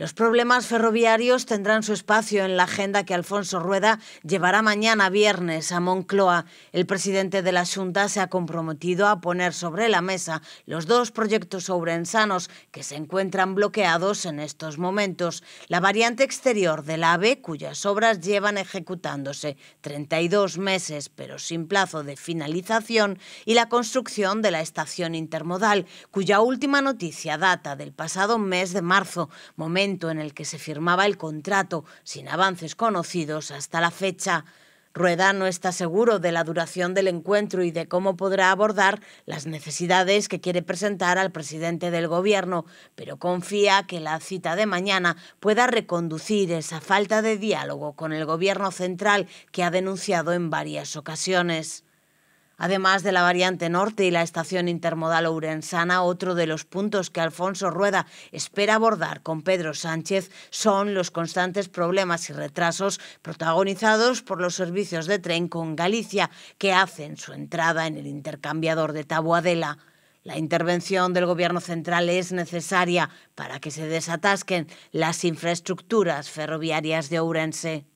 Los problemas ferroviarios tendrán su espacio en la agenda que Alfonso Rueda llevará mañana viernes a Moncloa. El presidente de la Junta se ha comprometido a poner sobre la mesa los dos proyectos ourensanos que se encuentran bloqueados en estos momentos. La variante exterior del AVE, cuyas obras llevan ejecutándose 32 meses pero sin plazo de finalización, y la construcción de la estación intermodal, cuya última noticia data del pasado mes de marzo, en el que se firmaba el contrato, sin avances conocidos hasta la fecha. Rueda no está seguro de la duración del encuentro y de cómo podrá abordar las necesidades que quiere presentar al presidente del Gobierno, pero confía que la cita de mañana pueda reconducir esa falta de diálogo con el Gobierno central que ha denunciado en varias ocasiones. Además de la variante norte y la estación intermodal ourensana, otro de los puntos que Alfonso Rueda espera abordar con Pedro Sánchez son los constantes problemas y retrasos protagonizados por los servicios de tren con Galicia que hacen su entrada en el intercambiador de Taboadela. La intervención del Gobierno central es necesaria para que se desatasquen las infraestructuras ferroviarias de Ourense.